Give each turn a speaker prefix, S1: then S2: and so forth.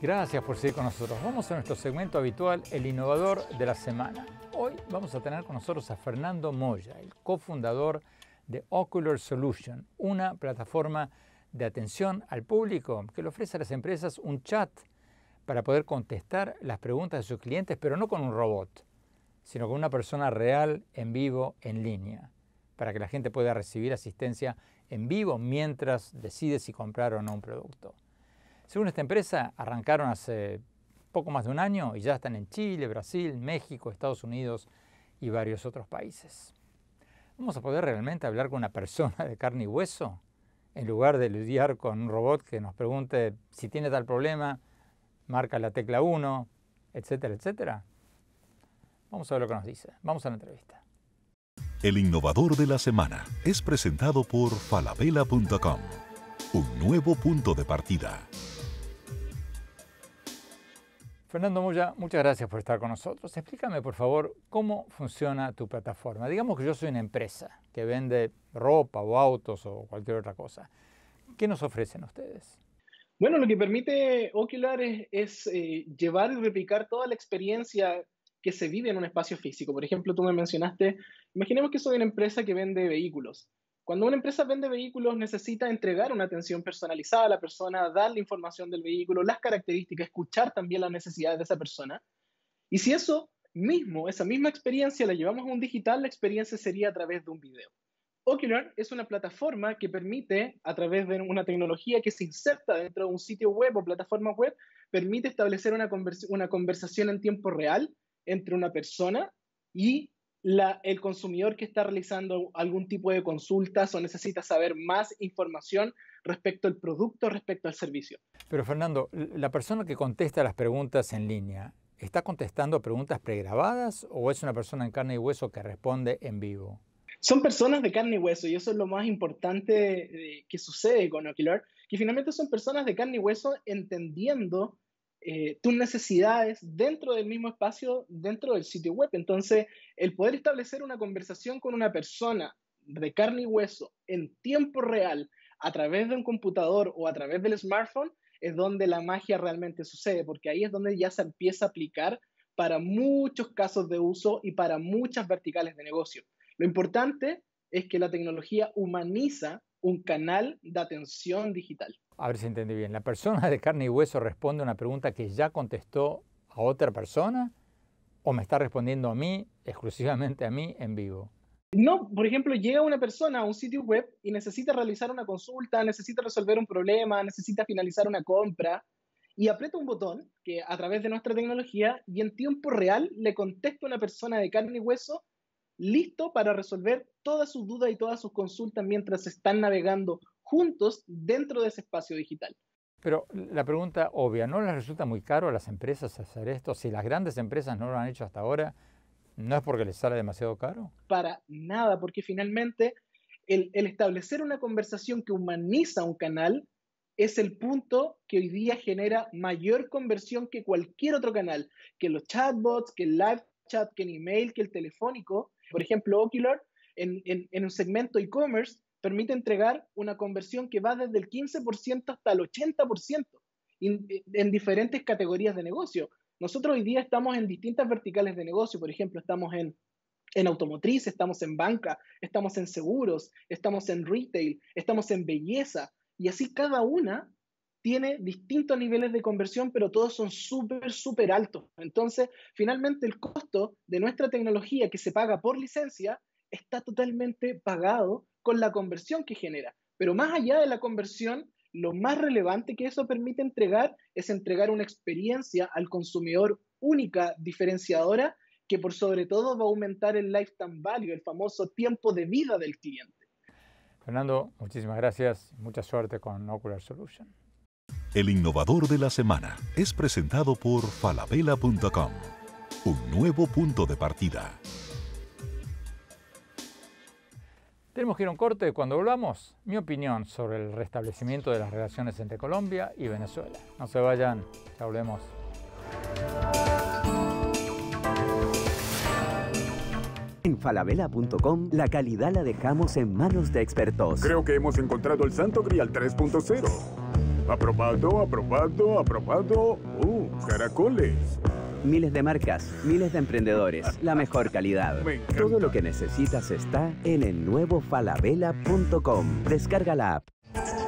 S1: Gracias por seguir con nosotros. Vamos a nuestro segmento habitual, el innovador de la semana. Hoy vamos a tener con nosotros a Fernando Moya, el cofundador de Ocular Solution, una plataforma de atención al público que le ofrece a las empresas un chat para poder contestar las preguntas de sus clientes, pero no con un robot, sino con una persona real, en vivo, en línea, para que la gente pueda recibir asistencia en vivo mientras decide si comprar o no un producto. Según esta empresa, arrancaron hace poco más de un año y ya están en Chile, Brasil, México, Estados Unidos y varios otros países. ¿Vamos a poder realmente hablar con una persona de carne y hueso? En lugar de lidiar con un robot que nos pregunte si tiene tal problema, marca la tecla 1, etcétera, etcétera. Vamos a ver lo que nos dice. Vamos a la entrevista.
S2: El innovador de la semana es presentado por falabella.com, un nuevo punto de partida.
S1: Fernando Moya, muchas gracias por estar con nosotros. Explícame, por favor, cómo funciona tu plataforma. Digamos que yo soy una empresa que vende ropa o autos o cualquier otra cosa. ¿Qué nos ofrecen ustedes? Bueno, lo que permite Ocular es,
S2: eh, llevar y replicar toda la experiencia que se vive en un espacio físico. Por ejemplo, tú me mencionaste, imaginemos que soy una empresa que vende vehículos. Cuando una empresa vende vehículos necesita entregar una atención personalizada a la persona, dar la información del vehículo, las características, escuchar también las necesidades de esa persona. Y si eso mismo, esa misma experiencia la llevamos a un digital, la experiencia sería a través de un video. Ocular es una plataforma que permite, a través de una tecnología que se inserta dentro de un sitio web o plataforma web, permite establecer una conversación en tiempo real entre una persona y el consumidor que está realizando algún tipo de consultas o necesita saber más información respecto al producto, respecto al servicio.
S1: Pero Fernando, la persona que contesta las preguntas en línea, ¿está contestando preguntas pregrabadas o es una persona en carne y hueso que responde en vivo?
S2: Son personas de carne y hueso y eso es lo más importante eh, que sucede con Ocular, que finalmente son personas de carne y hueso entendiendo eh, tus necesidades dentro del mismo espacio, dentro del sitio web. Entonces, el poder establecer una conversación con una persona de carne y hueso en tiempo real a través de un computador o a través del smartphone es donde la magia realmente sucede, porque ahí es donde ya se empieza a aplicar para muchos casos de uso y para muchas verticales de negocio. Lo importante es que la tecnología humaniza un canal de atención digital.
S1: A ver si entendí bien. ¿La persona de carne y hueso responde a una pregunta que ya contestó a otra persona? ¿O me está respondiendo a mí, exclusivamente a mí, en vivo?
S2: No, por ejemplo, llega una persona a un sitio web
S1: y necesita realizar una
S2: consulta, necesita resolver un problema, necesita finalizar una compra y aprieta un botón que a través de nuestra tecnología y en tiempo real le contesta a una persona de carne y hueso listo para resolver todas sus dudas y todas sus consultas mientras están navegando juntos dentro de ese espacio digital.
S1: Pero la pregunta obvia, ¿no les resulta muy caro a las empresas hacer esto? Si las grandes empresas no lo han hecho hasta ahora, ¿no es porque les sale demasiado caro?
S2: Para nada, porque finalmente el, establecer una conversación que humaniza un canal es el punto que hoy día genera mayor conversión que cualquier otro canal, que los chatbots, que el live chat, que el email, que el telefónico. Por ejemplo, Ocular, en un segmento e-commerce, permite entregar una conversión que va desde el 15% hasta el 80% en diferentes categorías de negocio. Nosotros hoy día estamos en distintas verticales de negocio, por ejemplo, estamos en, en automotriz, estamos en banca, estamos en seguros, estamos en retail, estamos en belleza, y así cada una tiene distintos niveles de conversión, pero todos son súper, súper altos. Entonces, finalmente el costo de nuestra tecnología que se paga por licencia está totalmente pagado con la conversión que genera. Pero más allá de la conversión, lo más relevante que eso permite entregar es entregar una experiencia al consumidor única, diferenciadora, que por sobre todo va a aumentar el lifetime value, el famoso tiempo de vida del cliente.
S1: Fernando, muchísimas gracias. Mucha suerte con Ocular Solution.
S2: El innovador de la semana es presentado por falabella.com, un nuevo punto de partida.
S1: Tenemos que ir a un corte cuando volvamos. Mi opinión sobre el restablecimiento de las relaciones entre Colombia y Venezuela. No se vayan, ya
S2: En falabella.com la calidad la dejamos en manos de expertos.
S1: Creo que hemos encontrado el Santo Grial 3.0. Aprobado, aprobado, aprobado. ¡Uh,
S2: caracoles! Miles de marcas, miles de emprendedores, la mejor calidad. Todo lo que necesitas está en el nuevo falabella.com. Descarga la app.